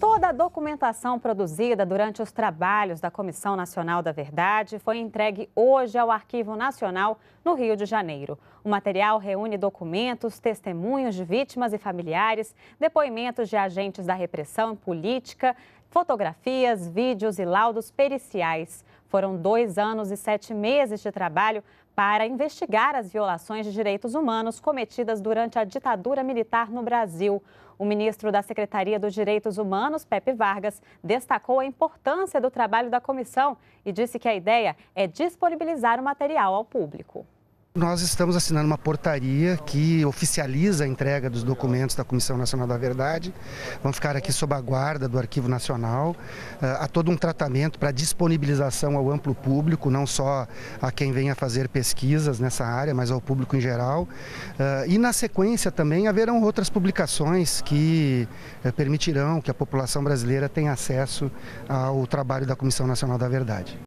Toda a documentação produzida durante os trabalhos da Comissão Nacional da Verdade foi entregue hoje ao Arquivo Nacional no Rio de Janeiro. O material reúne documentos, testemunhos de vítimas e familiares, depoimentos de agentes da repressão política, fotografias, vídeos e laudos periciais. Foram dois anos e sete meses de trabalho para investigar as violações de direitos humanos cometidas durante a ditadura militar no Brasil. O ministro da Secretaria dos Direitos Humanos, Pepe Vargas, destacou a importância do trabalho da comissão e disse que a ideia é disponibilizar o material ao público. Nós estamos assinando uma portaria que oficializa a entrega dos documentos da Comissão Nacional da Verdade. Vão ficar aqui sob a guarda do Arquivo Nacional. Eh, há todo um tratamento para disponibilização ao amplo público, não só a quem venha fazer pesquisas nessa área, mas ao público em geral. Eh, e na sequência também haverão outras publicações que eh, permitirão que a população brasileira tenha acesso ao trabalho da Comissão Nacional da Verdade.